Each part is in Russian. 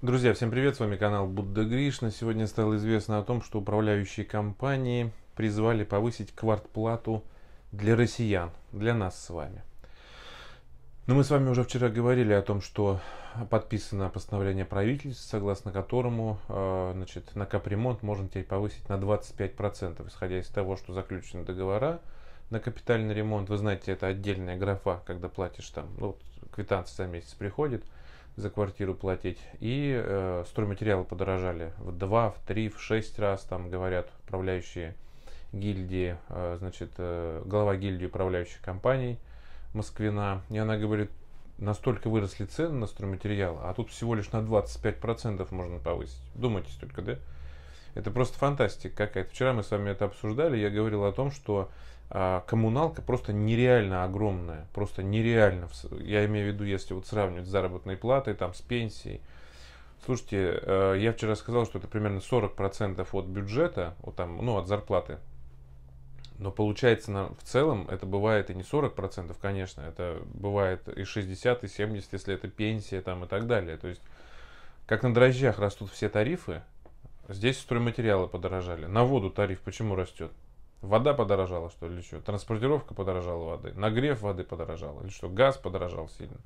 Друзья, всем привет, с вами канал Будда Гришна. Сегодня стало известно о том, что управляющие компании призвали повысить квартплату для россиян, для нас с вами. Но мы с вами уже вчера говорили о том, что подписано постановление правительства, согласно которому э, значит, на капремонт можно теперь повысить на 25%, исходя из того, что заключены договора на капитальный ремонт. Вы знаете, это отдельная графа, когда платишь там, ну, квитанция за месяц приходит – за квартиру платить. И э, стройматериалы подорожали в 2, в 3, в 6 раз, там говорят управляющие гильдии, э, значит, э, глава гильдии управляющих компаний Москвина. И она говорит, настолько выросли цены на стройматериалы, а тут всего лишь на 25% можно повысить. Думайте только, да? Это просто фантастика какая-то. Вчера мы с вами это обсуждали, я говорил о том, что а, коммуналка просто нереально огромная, просто нереально. Я имею в виду, если вот сравнивать с заработной платой, там, с пенсией. Слушайте, э, я вчера сказал, что это примерно 40% от бюджета, вот там, ну, от зарплаты. Но получается, на, в целом, это бывает и не 40%, конечно, это бывает и 60, и 70, если это пенсия там и так далее. То есть, как на дрожжах растут все тарифы, Здесь стройматериалы подорожали. На воду тариф почему растет? Вода подорожала, что ли, что? Транспортировка подорожала воды, нагрев воды подорожал, или что? Газ подорожал сильно.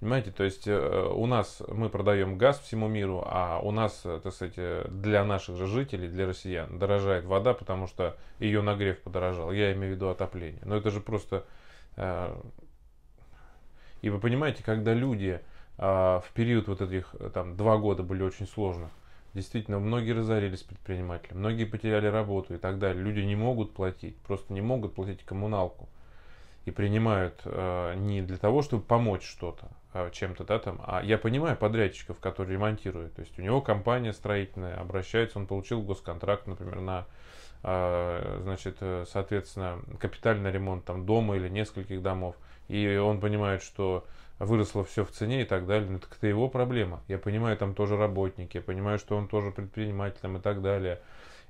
Понимаете, то есть э, у нас мы продаем газ всему миру, а у нас, э, так сказать, э, для наших же жителей, для россиян, дорожает вода, потому что ее нагрев подорожал. Я имею в виду отопление. Но это же просто... Э, и вы понимаете, когда люди э, в период вот этих, э, там, два года были очень сложных, Действительно, многие разорились предприниматели, многие потеряли работу и так далее. Люди не могут платить, просто не могут платить коммуналку. И принимают э, не для того, чтобы помочь что-то, э, чем-то, да, там. А я понимаю подрядчиков, которые ремонтируют. То есть у него компания строительная, обращается, он получил госконтракт, например, на, э, значит, э, соответственно, капитальный ремонт там дома или нескольких домов. И он понимает, что выросло все в цене и так далее, ну так это его проблема. Я понимаю, там тоже работники, я понимаю, что он тоже предприниматель там, и так далее.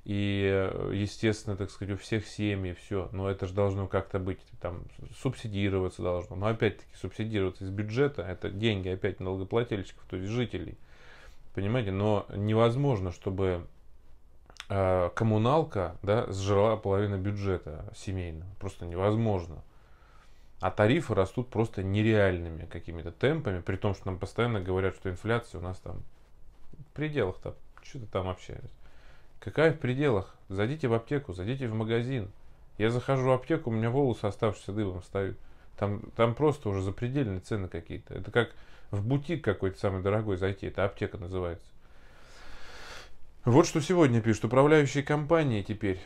И, э, естественно, так сказать, у всех семьи, все. Но это же должно как-то быть, там, субсидироваться должно. Но опять-таки субсидироваться из бюджета, это деньги опять налогоплательщиков, то есть жителей. Понимаете, но невозможно, чтобы э, коммуналка, да, сжила половину бюджета семейного. Просто невозможно а тарифы растут просто нереальными какими-то темпами, при том, что нам постоянно говорят, что инфляция у нас там в пределах-то, что-то там вообще. Какая в пределах? Зайдите в аптеку, зайдите в магазин. Я захожу в аптеку, у меня волосы оставшиеся дыбом встают. Там, там просто уже запредельные цены какие-то. Это как в бутик какой-то самый дорогой зайти, это аптека называется. Вот что сегодня пишут. Управляющие компании теперь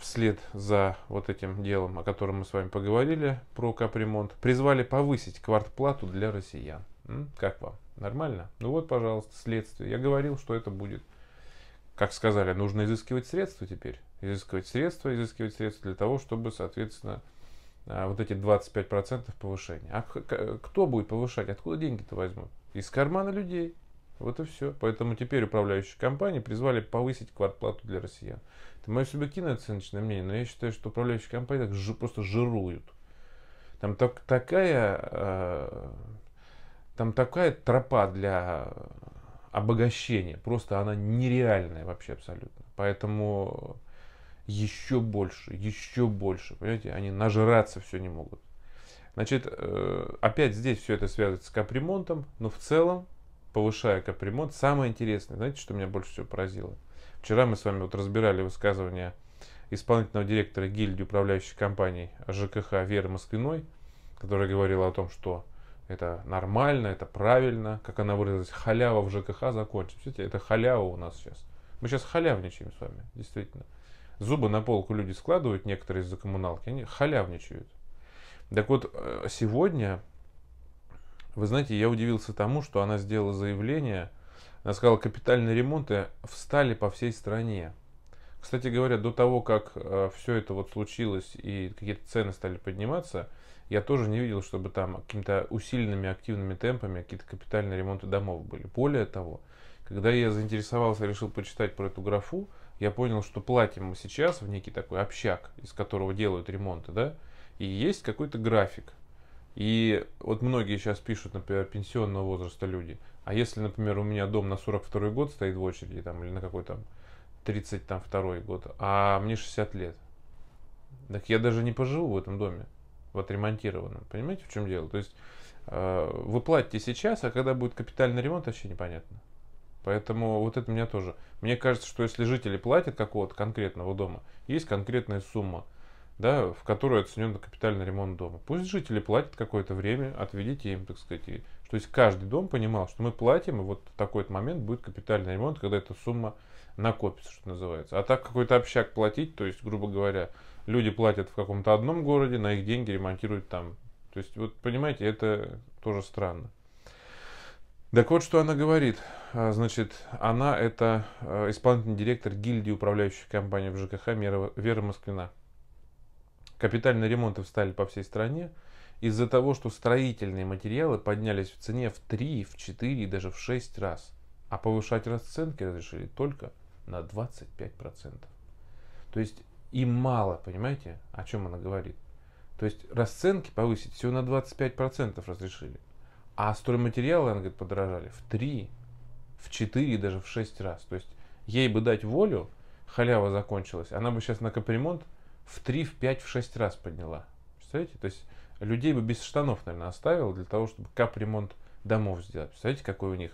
вслед за вот этим делом, о котором мы с вами поговорили, про капремонт, призвали повысить квартплату для россиян. М? Как вам? Нормально? Ну вот, пожалуйста, следствие. Я говорил, что это будет. Как сказали, нужно изыскивать средства теперь. Изыскивать средства, изыскивать средства для того, чтобы, соответственно, а, вот эти 25% повышения. А кто будет повышать? Откуда деньги-то возьмут? Из кармана людей. Вот и все. Поэтому теперь управляющие компании призвали повысить квартплату для россиян. Ты можешь себе кинуть оценочное мнение, но я считаю, что управляющие компании так ж, просто жируют. Там так, такая, э, там такая тропа для обогащения, просто она нереальная вообще абсолютно. Поэтому еще больше, еще больше, понимаете, они нажраться все не могут. Значит, э, опять здесь все это связывается с капремонтом, но в целом повышая капремонт. Самое интересное, знаете, что меня больше всего поразило? Вчера мы с вами вот разбирали высказывание исполнительного директора гильдии управляющих компаний ЖКХ Веры Москвиной, которая говорила о том, что это нормально, это правильно, как она выразилась, халява в ЖКХ закончится. Видите, это халява у нас сейчас. Мы сейчас халявничаем с вами, действительно. Зубы на полку люди складывают, некоторые из-за коммуналки, они халявничают. Так вот, э, сегодня вы знаете, я удивился тому, что она сделала заявление. Она сказала, капитальные ремонты встали по всей стране. Кстати говоря, до того, как э, все это вот случилось и какие-то цены стали подниматься, я тоже не видел, чтобы там какими-то усиленными активными темпами какие-то капитальные ремонты домов были. Более того, когда я заинтересовался, решил почитать про эту графу, я понял, что платим мы сейчас в некий такой общак, из которого делают ремонты, да, и есть какой-то график. И вот многие сейчас пишут, например, пенсионного возраста люди. А если, например, у меня дом на 42 год стоит в очереди, там, или на какой там 32 год, а мне 60 лет, так я даже не поживу в этом доме, в отремонтированном. Понимаете, в чем дело? То есть э, вы платите сейчас, а когда будет капитальный ремонт, вообще непонятно. Поэтому вот это меня тоже. Мне кажется, что если жители платят какого-то конкретного дома, есть конкретная сумма – да, в которую оценен капитальный ремонт дома. Пусть жители платят какое-то время, отведите им, так сказать, и, то есть каждый дом понимал, что мы платим, и вот в такой момент будет капитальный ремонт, когда эта сумма накопится, что называется. А так какой-то общак платить, то есть, грубо говоря, люди платят в каком-то одном городе, на их деньги ремонтируют там. То есть, вот понимаете, это тоже странно. Так вот, что она говорит. А, значит, она это э, исполнительный директор гильдии управляющих компаний в ЖКХ Вера Москвина. Капитальные ремонты встали по всей стране. Из-за того, что строительные материалы поднялись в цене в 3, в 4 и даже в 6 раз. А повышать расценки разрешили только на 25%. То есть им мало, понимаете, о чем она говорит. То есть расценки повысить всего на 25% разрешили. А стройматериалы, она говорит, подорожали в 3, в 4 и даже в 6 раз. То есть ей бы дать волю, халява закончилась, она бы сейчас на капремонт в 3, в 5, в 6 раз подняла. Представляете? То есть людей бы без штанов, наверное, оставил для того, чтобы капремонт домов сделать. Представляете, какой у них?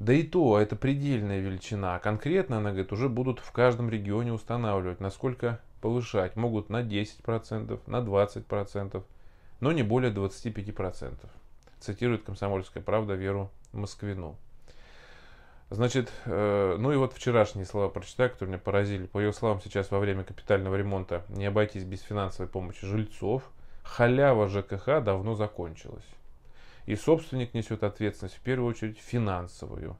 Да и то, это предельная величина. А конкретно, она говорит, уже будут в каждом регионе устанавливать, насколько повышать. Могут на 10%, на 20%, но не более 25%. Цитирует «Комсомольская правда» Веру Москвину. Значит, э, ну и вот вчерашние слова прочитаю, которые меня поразили. По ее словам, сейчас во время капитального ремонта не обойтись без финансовой помощи жильцов. Халява ЖКХ давно закончилась. И собственник несет ответственность, в первую очередь, финансовую.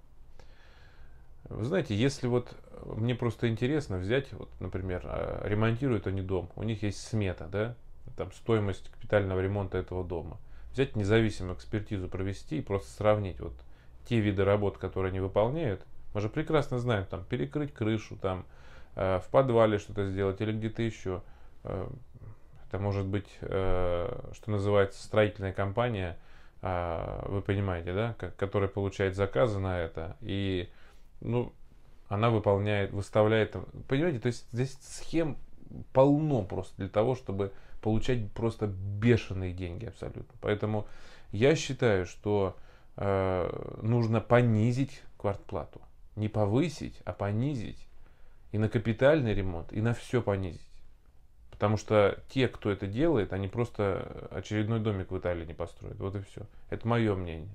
Вы знаете, если вот мне просто интересно взять, вот, например, а, ремонтируют они дом, у них есть смета, да, там стоимость капитального ремонта этого дома. Взять независимую экспертизу провести и просто сравнить, вот, те виды работ, которые они выполняют, мы же прекрасно знаем, там, перекрыть крышу, там, э, в подвале что-то сделать или где-то еще. Э, это может быть, э, что называется, строительная компания, э, вы понимаете, да, как, которая получает заказы на это, и, ну, она выполняет, выставляет, понимаете, то есть здесь схем полно просто для того, чтобы получать просто бешеные деньги абсолютно. Поэтому я считаю, что Э, нужно понизить квартплату. Не повысить, а понизить. И на капитальный ремонт, и на все понизить. Потому что те, кто это делает, они просто очередной домик в Италии не построят. Вот и все. Это мое мнение.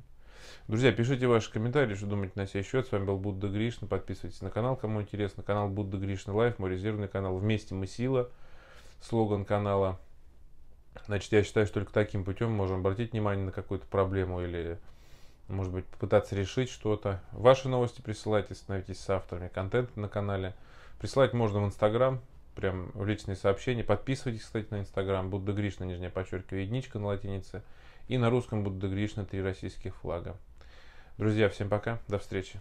Друзья, пишите ваши комментарии, что думаете на сей счет. С вами был Будда Гришна. Подписывайтесь на канал, кому интересно. Канал Будда Гришна Лайф, мой резервный канал. Вместе мы сила. Слоган канала. Значит, я считаю, что только таким путем можем обратить внимание на какую-то проблему или может быть, попытаться решить что-то. Ваши новости присылайте, становитесь авторами контента на канале. Присылать можно в Инстаграм, прям в личные сообщения. Подписывайтесь, кстати, на Инстаграм. Будда Гришна, нижняя подчеркиваю, единичка на латинице. И на русском Будда Гришна, три российских флага. Друзья, всем пока, до встречи.